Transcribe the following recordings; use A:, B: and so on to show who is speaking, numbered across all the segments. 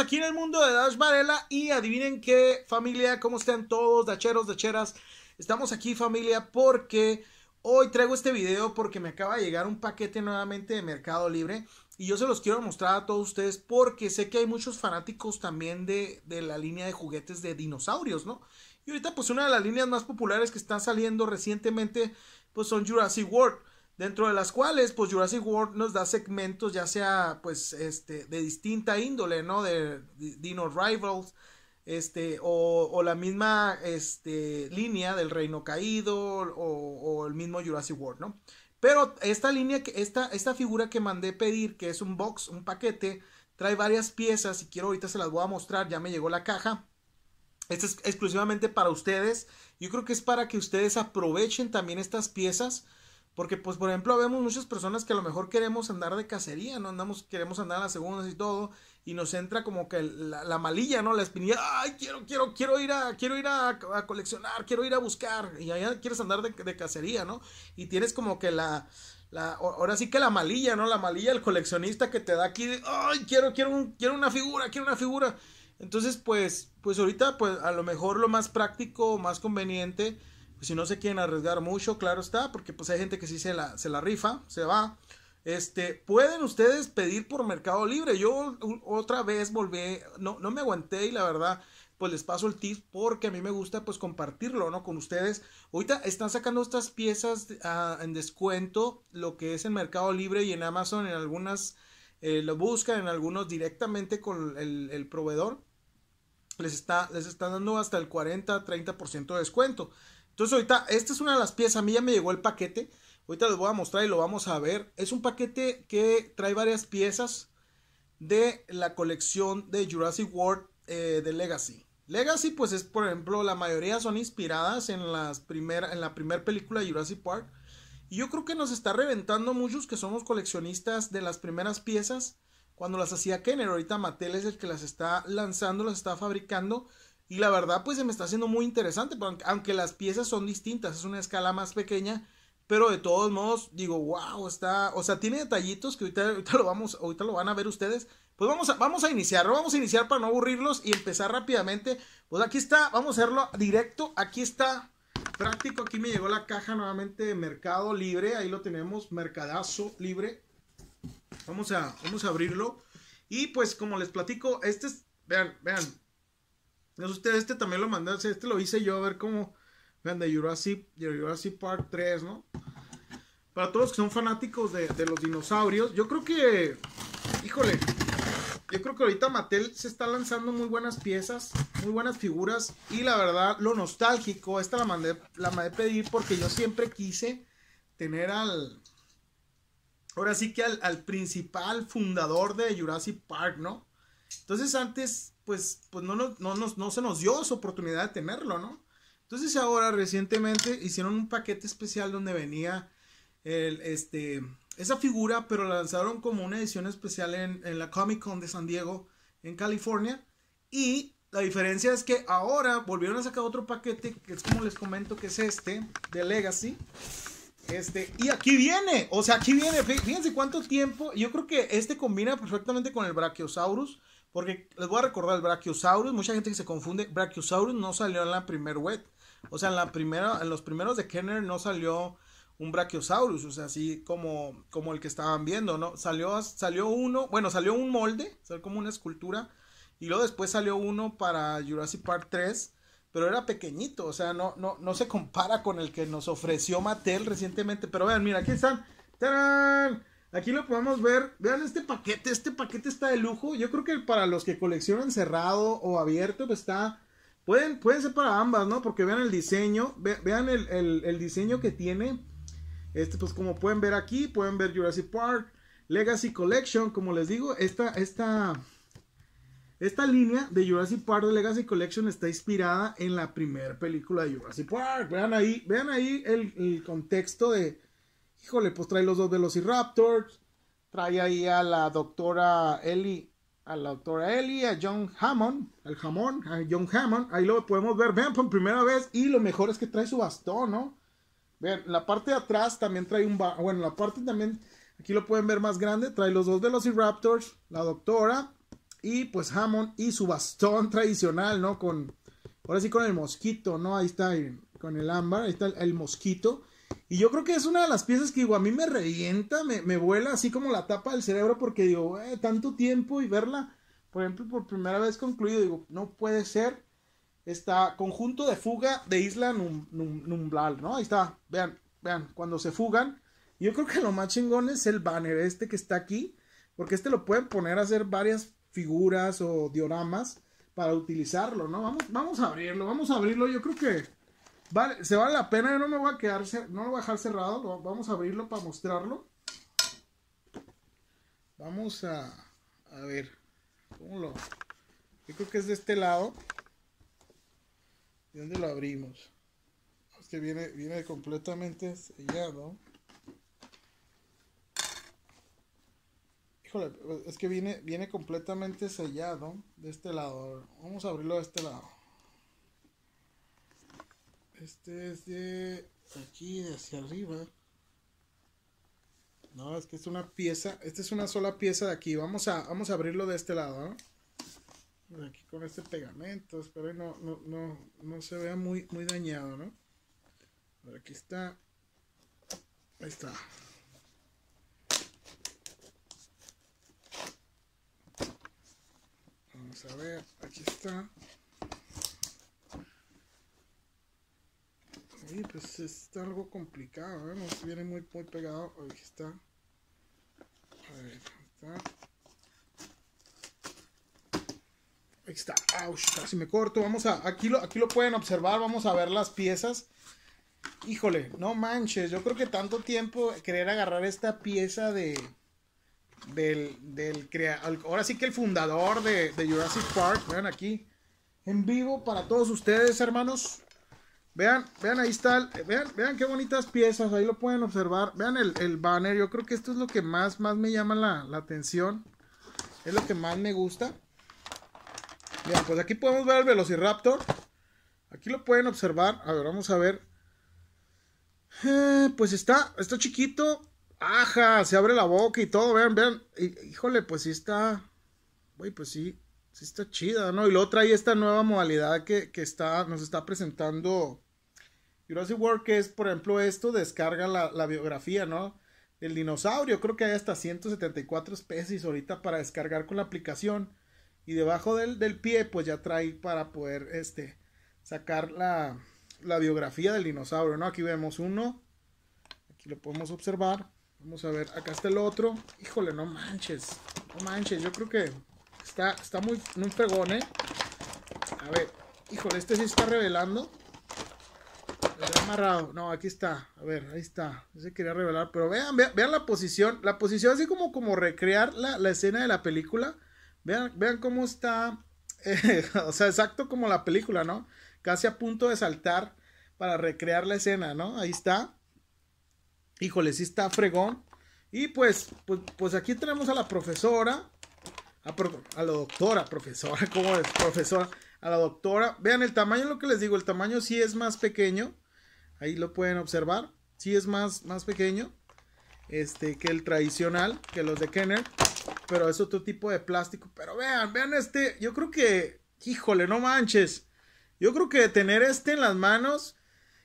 A: aquí en el mundo de Dash Varela y adivinen qué familia, cómo están todos, dacheros, dacheras. Estamos aquí familia porque hoy traigo este video porque me acaba de llegar un paquete nuevamente de Mercado Libre y yo se los quiero mostrar a todos ustedes porque sé que hay muchos fanáticos también de, de la línea de juguetes de dinosaurios, ¿no? Y ahorita pues una de las líneas más populares que están saliendo recientemente pues son Jurassic World dentro de las cuales pues Jurassic World nos da segmentos ya sea pues este de distinta índole, ¿no? De, Dino Rivals, este, o, la misma este, línea del Reino Caído o, el mismo Jurassic World, ¿no? Pero esta línea, que, esta, esta figura que mandé pedir, que es un box, un paquete, trae varias piezas y quiero ahorita se las voy a mostrar, ya me llegó la caja. Esta es exclusivamente para ustedes. Yo creo que es para que ustedes aprovechen también estas piezas porque, pues, por ejemplo, vemos muchas personas que a lo mejor queremos andar de cacería, ¿no? Andamos, queremos andar a las segundas y todo, y nos entra como que la, malilla, ¿no? La espinilla, ay, quiero, quiero, quiero ir a, quiero ir a, coleccionar, quiero ir a buscar, y allá quieres andar de, cacería, ¿no? Y tienes como que la, la, ahora sí que la malilla, ¿no? La malilla, el coleccionista que te da aquí, ay, quiero, quiero, un, quiero una figura, quiero una figura. Entonces, pues, pues ahorita, pues, a lo mejor lo más práctico, más conveniente, pues, si no se quieren arriesgar mucho, claro está, porque pues hay gente que sí se la, se la rifa, se va. Este, pueden ustedes pedir por Mercado Libre. Yo otra vez volví, no, no me aguanté y la verdad, pues les paso el tip porque a mí me gusta pues compartirlo, ¿no? Con ustedes. Ahorita están sacando estas piezas ah, en descuento, lo que es en Mercado Libre y en Amazon, en algunas eh, lo buscan, en algunos directamente con el, proveedor. Les está, les dando hasta el 40, 30% de descuento. Entonces ahorita, esta es una de las piezas, a mí ya me llegó el paquete, ahorita les voy a mostrar y lo vamos a ver. Es un paquete que trae varias piezas de la colección de Jurassic World eh, de Legacy. Legacy, pues es, por ejemplo, la mayoría son inspiradas en, las en la primera película de Jurassic Park. Y yo creo que nos está reventando muchos que somos coleccionistas de las primeras piezas. Cuando las hacía Kenner, ahorita Mattel es el que las está lanzando, las está fabricando. Y la verdad, pues se me está haciendo muy interesante, pues, aunque las piezas son distintas, es una escala más pequeña, pero de todos modos, digo, wow, está, o sea, tiene detallitos que ahorita, lo vamos, ahorita lo van a ver ustedes. Pues vamos a, vamos a iniciar, vamos a iniciar para no aburrirlos y empezar rápidamente. Pues aquí está, vamos a hacerlo directo, aquí está práctico, aquí me llegó la caja nuevamente de Mercado Libre, ahí lo tenemos, Mercadazo Libre. Vamos a, vamos a abrirlo. Y pues como les platico, este es, vean, vean, ustedes este también lo mandé, este lo hice yo, a ver cómo. Vean, de Jurassic, Jurassic Park 3, ¿no? Para todos los que son fanáticos de, los dinosaurios, yo creo que. Híjole. Yo creo que ahorita Mattel se está lanzando muy buenas piezas, muy buenas figuras. Y la verdad, lo nostálgico, esta la mandé, la pedir porque yo siempre quise tener al. Ahora sí que al, al principal fundador de Jurassic Park, ¿no? Entonces antes, pues, pues no, no, se nos dio esa oportunidad de tenerlo, ¿no? Entonces ahora recientemente hicieron un paquete especial donde venía este, esa figura, pero la lanzaron como una edición especial en, en la Comic Con de San Diego, en California. Y la diferencia es que ahora volvieron a sacar otro paquete, que es como les comento, que es este, de Legacy. Este, y aquí viene, o sea, aquí viene, fíjense cuánto tiempo, yo creo que este combina perfectamente con el Brachiosaurus, porque les voy a recordar el Brachiosaurus, mucha gente que se confunde, Brachiosaurus no salió en la primer web. O sea, en la primera, en los primeros de Kenner no salió un Brachiosaurus, o sea, así como, como el que estaban viendo, ¿no? Salió, salió uno, bueno, salió un molde, salió como una escultura, y luego después salió uno para Jurassic Park 3, pero era pequeñito, o sea, no, no, no se compara con el que nos ofreció Mattel recientemente, pero vean, mira, aquí están, ¡tarán! Aquí lo podemos ver. Vean este paquete. Este paquete está de lujo. Yo creo que para los que coleccionan cerrado o abierto, pues está. Pueden, pueden ser para ambas, ¿no? Porque vean el diseño. vean el, diseño que tiene. Este, pues como pueden ver aquí, pueden ver Jurassic Park, Legacy Collection, como les digo, esta, esta, esta línea de Jurassic Park Legacy Collection está inspirada en la primera película de Jurassic Park. Vean ahí, vean ahí el contexto de, híjole, pues trae los dos Velociraptors, trae ahí a la doctora Ellie, a la doctora Ellie, a John Hammond, al jamón, a John Hammond, ahí lo podemos ver, vean por primera vez, y lo mejor es que trae su bastón, ¿no? Vean, la parte de atrás también trae un, bueno, la parte también, aquí lo pueden ver más grande, trae los dos de los Velociraptors, la doctora, y pues Hammond y su bastón tradicional, ¿no? Con, ahora sí con el mosquito, ¿no? Ahí está, con el ámbar, ahí está el mosquito. Y yo creo que es una de las piezas que a mí me revienta, me, me vuela así como la tapa del cerebro porque digo, eh, tanto tiempo y verla, por ejemplo, por primera vez concluido, digo, no puede ser. Está conjunto de fuga de isla Numblal ¿no? Ahí está, vean, vean, cuando se fugan. Yo creo que lo más chingón es el banner este que está aquí, porque este lo pueden poner a hacer varias figuras o dioramas para utilizarlo, ¿no? Vamos, vamos a abrirlo, vamos a abrirlo. Yo creo que Vale, se vale la pena, yo no me voy a quedar, no lo voy a dejar cerrado, vamos a abrirlo para mostrarlo. Vamos a, a ver, ¿cómo Yo creo que es de este lado. ¿De dónde lo abrimos? Es que viene, viene completamente sellado. Híjole, es que viene, viene completamente sellado de este lado. Vamos a abrirlo de este lado. Este es de aquí, hacia arriba. No, es que es una pieza. Esta es una sola pieza de aquí. Vamos a, vamos a abrirlo de este lado, Aquí con este pegamento. Espero no, no, se vea muy, muy dañado, ¿no? aquí está. Ahí está. Vamos a ver. Aquí está. Sí, pues es algo complicado, ¿eh? viene muy, pegado. Ahí está. A ver, ahí está. Ahí está. casi me corto. Vamos a. Aquí lo, aquí lo pueden observar. Vamos a ver las piezas. Híjole, no manches. Yo creo que tanto tiempo querer agarrar esta pieza de. Del, del ahora sí que el fundador de, de Jurassic Park, vean aquí, en vivo para todos ustedes, hermanos. Vean, vean, ahí está. Eh, vean, vean qué bonitas piezas. Ahí lo pueden observar. Vean el, el banner. Yo creo que esto es lo que más, más me llama la, la, atención. Es lo que más me gusta. Bien, pues aquí podemos ver al Velociraptor. Aquí lo pueden observar. A ver, vamos a ver. Eh, pues está, está chiquito. Aja, se abre la boca y todo. Vean, vean. Híjole, pues sí está. Güey, pues sí sí está chida, ¿no? Y luego trae esta nueva modalidad que, está, nos está presentando Jurassic World, que es, por ejemplo, esto descarga la, biografía, ¿no? Del dinosaurio, creo que hay hasta 174 especies ahorita para descargar con la aplicación. Y debajo del, pie, pues ya trae para poder este, sacar la, la biografía del dinosaurio, ¿no? Aquí vemos uno, aquí lo podemos observar. Vamos a ver, acá está el otro. Híjole, no manches, no manches, yo creo que Está, está muy, un fregón, ¿eh? A ver, híjole, este sí está revelando. lo amarrado. No, aquí está. A ver, ahí está. No se quería revelar, pero vean, vean, la posición. La posición así como, como recrear la, escena de la película. Vean, vean cómo está. Eh, o sea, exacto como la película, ¿no? Casi a punto de saltar para recrear la escena, ¿no? Ahí está. Híjole, sí está fregón. Y pues, pues, pues aquí tenemos a la profesora a, la doctora, profesora, ¿cómo es? Profesora, a la doctora. Vean el tamaño, lo que les digo, el tamaño sí es más pequeño. Ahí lo pueden observar. Sí es más, más pequeño este, que el tradicional, que los de Kenner. Pero es otro tipo de plástico. Pero vean, vean este. Yo creo que, híjole, no manches. Yo creo que tener este en las manos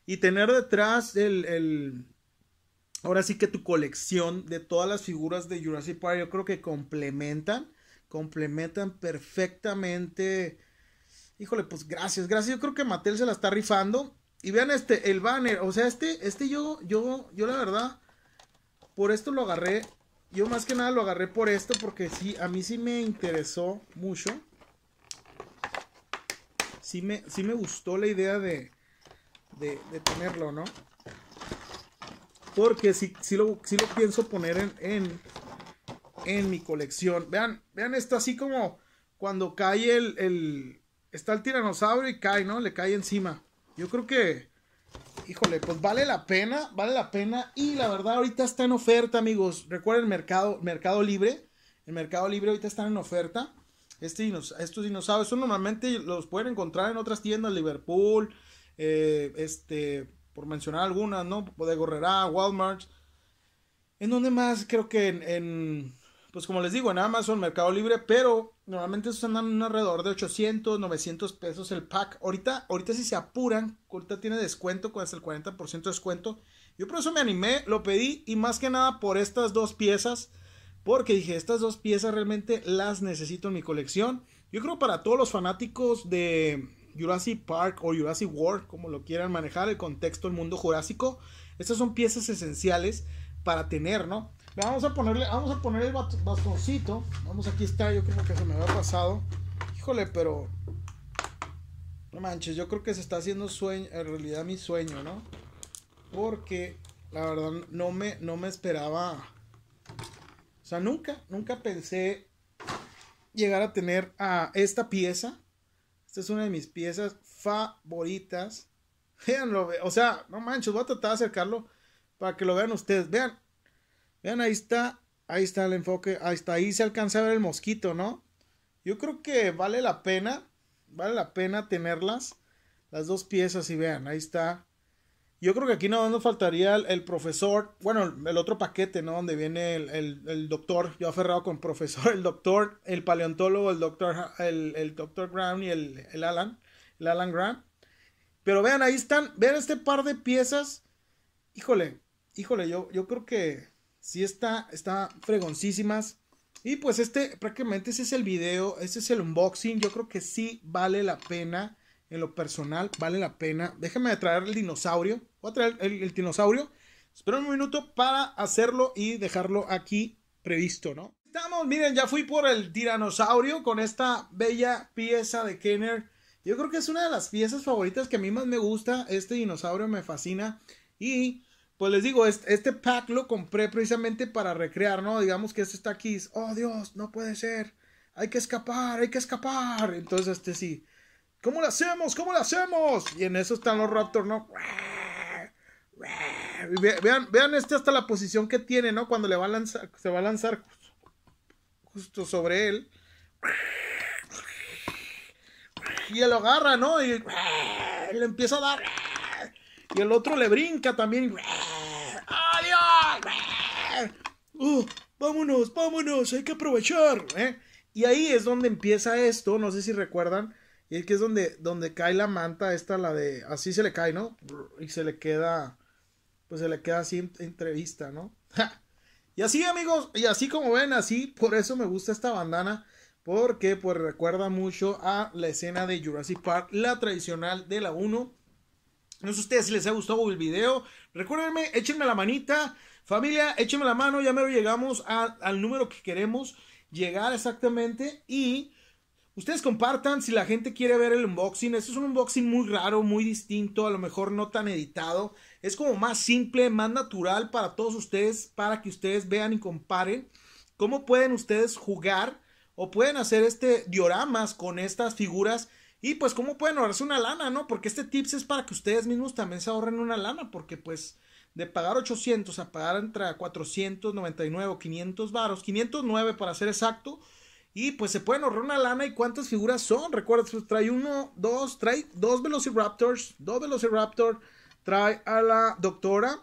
A: y tener detrás el, el ahora sí que tu colección de todas las figuras de Jurassic Park, yo creo que complementan complementan perfectamente. Híjole, pues gracias, gracias. Yo creo que Mattel se la está rifando. Y vean este, el banner. O sea, este, este yo, yo, yo la verdad, por esto lo agarré. Yo más que nada lo agarré por esto porque sí, a mí sí me interesó mucho. Sí me, sí me gustó la idea de, de, tenerlo, ¿no? Porque sí, sí, lo, lo pienso poner en, en en mi colección. Vean, vean esto así como cuando cae el, el, Está el tiranosaurio y cae, ¿no? Le cae encima. Yo creo que... Híjole, pues vale la pena, vale la pena. Y la verdad, ahorita está en oferta, amigos. Recuerden mercado, mercado libre. El mercado libre ahorita están en oferta. Este estos dinosaurios son normalmente los pueden encontrar en otras tiendas, Liverpool, eh, este, por mencionar algunas, ¿no? De Gorrera, Walmart. ¿En donde más? Creo que en, pues como les digo, en Amazon, Mercado Libre, pero normalmente esos andan alrededor de 800, 900 pesos el pack. Ahorita, ahorita si se apuran, ahorita tiene descuento, con el 40% de descuento. Yo por eso me animé, lo pedí y más que nada por estas dos piezas, porque dije, estas dos piezas realmente las necesito en mi colección. Yo creo para todos los fanáticos de Jurassic Park o Jurassic World, como lo quieran manejar, el contexto del mundo jurásico, estas son piezas esenciales para tener, ¿no? Vamos a ponerle, vamos a poner el bastoncito. Vamos, aquí está, yo creo que se me había pasado. Híjole, pero. No manches, yo creo que se está haciendo sueño, en realidad mi sueño, ¿no? Porque la verdad no me, no me esperaba. O sea, nunca, nunca pensé llegar a tener a esta pieza. Esta es una de mis piezas favoritas. Veanlo, o sea, no manches, voy a tratar de acercarlo para que lo vean ustedes. Vean, Vean, ahí está, ahí está el enfoque, ahí está, ahí se alcanza a ver el mosquito, ¿no? Yo creo que vale la pena, vale la pena tenerlas, las dos piezas y vean, ahí está. Yo creo que aquí no nos faltaría el, profesor, bueno, el, otro paquete, ¿no? Donde viene el, doctor, yo aferrado con profesor, el doctor, el paleontólogo, el doctor, el, doctor Graham y el, Alan, el Alan Graham. Pero vean, ahí están, vean este par de piezas. Híjole, híjole, yo, yo creo que Sí está, está fregoncísimas. Y pues este, prácticamente ese es el video, Este es el unboxing. Yo creo que sí vale la pena, en lo personal, vale la pena. Déjame traer el dinosaurio. Voy a traer el, dinosaurio. Espero un minuto para hacerlo y dejarlo aquí previsto, ¿no? Estamos, miren, ya fui por el tiranosaurio con esta bella pieza de Kenner. Yo creo que es una de las piezas favoritas que a mí más me gusta. Este dinosaurio me fascina. Y pues les digo, este, pack lo compré precisamente para recrear, ¿no? Digamos que este está aquí. Oh, Dios, no puede ser. Hay que escapar, hay que escapar. Entonces, este sí. ¿Cómo lo hacemos? ¿Cómo lo hacemos? Y en eso están los Raptors, ¿no? vean, vean este hasta la posición que tiene, ¿no? Cuando le va a lanzar, se va a lanzar justo sobre él. Y él lo agarra, ¿no? Y le empieza a dar. Y el otro le brinca también. Ah, oh, vámonos, vámonos, hay que aprovechar. ¿eh? Y ahí es donde empieza esto, no sé si recuerdan, y es que es donde, donde cae la manta, esta, la de, así se le cae, ¿no? Y se le queda, pues se le queda así entrevista, ¿no? Y así amigos, y así como ven, así, por eso me gusta esta bandana, porque pues recuerda mucho a la escena de Jurassic Park, la tradicional de la 1. No sé si les ha gustado el video, recuérdenme, échenme la manita. Familia, écheme la mano, ya mero llegamos al número que queremos llegar exactamente y ustedes compartan si la gente quiere ver el unboxing. Este es un unboxing muy raro, muy distinto, a lo mejor no tan editado. Es como más simple, más natural para todos ustedes, para que ustedes vean y comparen cómo pueden ustedes jugar o pueden hacer este dioramas con estas figuras y pues cómo pueden ahorrarse una lana, ¿no? Porque este tips es para que ustedes mismos también se ahorren una lana porque pues de pagar 800 a pagar entre 499 o 500 varos, 509 para ser exacto, y pues se pueden ahorrar una lana y cuántas figuras son. Recuerda, pues, trae uno, dos, trae dos Velociraptors, dos Velociraptors. trae a la doctora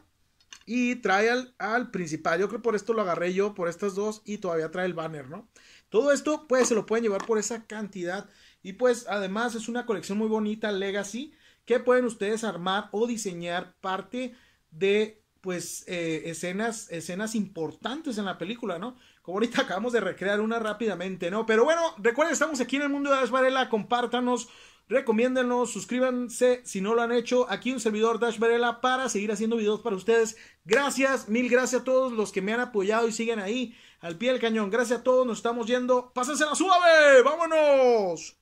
A: y trae al, al principal. Yo creo que por esto lo agarré yo, por estas dos, y todavía trae el banner, ¿no? Todo esto, pues se lo pueden llevar por esa cantidad. Y pues además es una colección muy bonita, Legacy, que pueden ustedes armar o diseñar parte de pues eh, escenas, escenas importantes en la película, ¿no? Como ahorita acabamos de recrear una rápidamente, ¿no? Pero bueno, recuerden, estamos aquí en el mundo de Dash Varela, compártanos, recomiéndenos, suscríbanse si no lo han hecho. Aquí un servidor Dash Varela para seguir haciendo videos para ustedes. Gracias, mil gracias a todos los que me han apoyado y siguen ahí al pie del cañón. Gracias a todos, nos estamos yendo. pásense la suave, vámonos.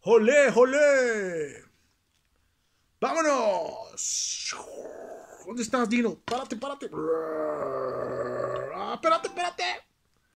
A: Jolé, jolé. Vámonos. ¿Dónde estás, Dino? Párate, párate. Ah, espérate, espérate.